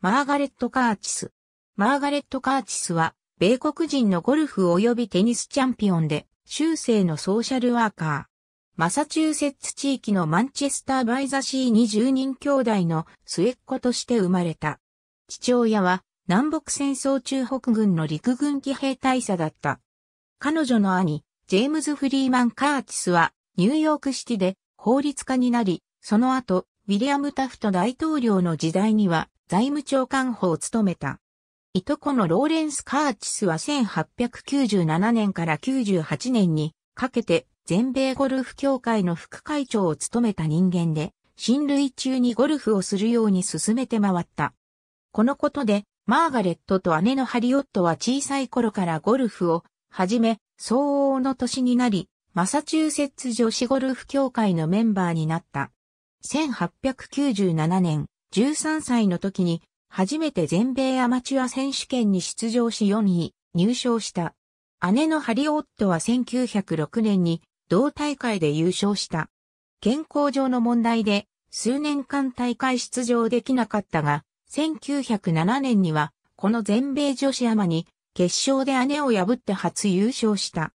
マーガレット・カーチス。マーガレット・カーチスは、米国人のゴルフ及びテニスチャンピオンで、修正のソーシャルワーカー。マサチューセッツ地域のマンチェスター・バイザシーに10人兄弟の末っ子として生まれた。父親は、南北戦争中北軍の陸軍騎兵大佐だった。彼女の兄、ジェームズ・フリーマン・カーチスは、ニューヨークシティで法律家になり、その後、ウィリアム・タフト大統領の時代には、財務長官補を務めた。いとこのローレンス・カーチスは1897年から98年にかけて全米ゴルフ協会の副会長を務めた人間で、親類中にゴルフをするように進めて回った。このことで、マーガレットと姉のハリオットは小さい頃からゴルフを始め、相応の年になり、マサチューセッツ女子ゴルフ協会のメンバーになった。1897年、13歳の時に初めて全米アマチュア選手権に出場し4位入賞した。姉のハリオットは1906年に同大会で優勝した。健康上の問題で数年間大会出場できなかったが、1907年にはこの全米女子アマに決勝で姉を破って初優勝した。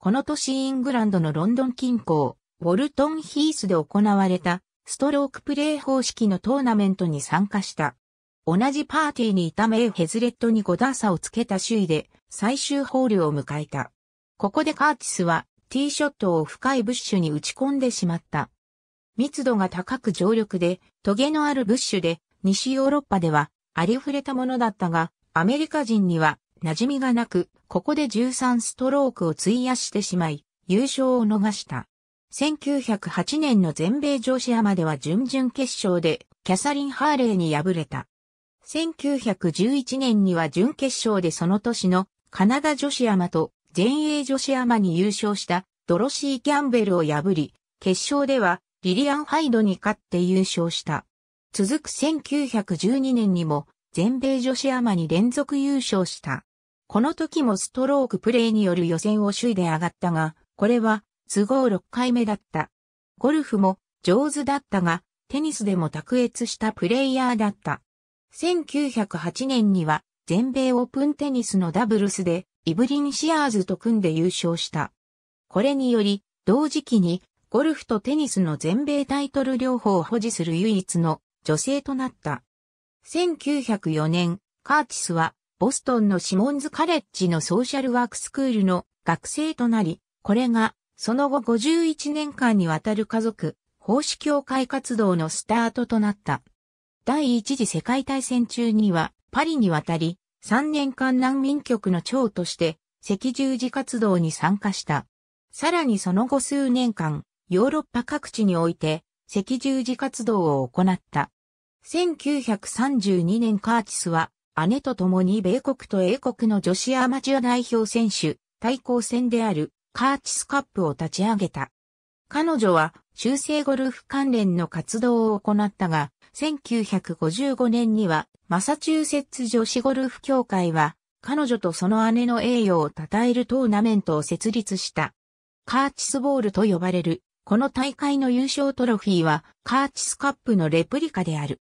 この年イングランドのロンドン近郊、ウォルトンヒースで行われたストロークプレー方式のトーナメントに参加した。同じパーティーにいたメイ・ヘズレットに5打差をつけた首位で最終ホールを迎えた。ここでカーティスはティーショットを深いブッシュに打ち込んでしまった。密度が高く常緑で、トゲのあるブッシュで、西ヨーロッパではありふれたものだったが、アメリカ人には馴染みがなく、ここで13ストロークを費やしてしまい、優勝を逃した。1908年の全米女子アマでは準々決勝でキャサリン・ハーレーに敗れた。1911年には準決勝でその年のカナダ女子アマと全英女子アマに優勝したドロシー・キャンベルを破り、決勝ではリリアン・ハイドに勝って優勝した。続く1912年にも全米女子アマに連続優勝した。この時もストロークプレーによる予選を首位で上がったが、これは都合6回目だった。ゴルフも上手だったが、テニスでも卓越したプレイヤーだった。1908年には全米オープンテニスのダブルスでイブリン・シアーズと組んで優勝した。これにより、同時期にゴルフとテニスの全米タイトル両方を保持する唯一の女性となった。1904年、カーティスはボストンのシモンズカレッジのソーシャルワークスクールの学生となり、これがその後51年間にわたる家族、奉仕協会活動のスタートとなった。第一次世界大戦中にはパリに渡り、3年間難民局の長として赤十字活動に参加した。さらにその後数年間、ヨーロッパ各地において赤十字活動を行った。1932年カーチスは姉と共に米国と英国の女子アマチュア代表選手対抗戦であるカーチスカップを立ち上げた。彼女は中世ゴルフ関連の活動を行ったが、1955年にはマサチューセッツ女子ゴルフ協会は彼女とその姉の栄誉を称えるトーナメントを設立した。カーチスボールと呼ばれる、この大会の優勝トロフィーはカーチスカップのレプリカである。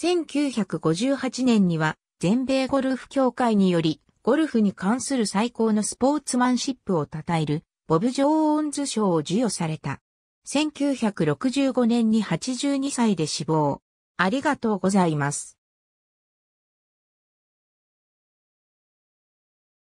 1958年には全米ゴルフ協会によりゴルフに関する最高のスポーツマンシップを称えるボブ・ジョーンズ賞を授与された。1965年に82歳で死亡。ありがとうございます。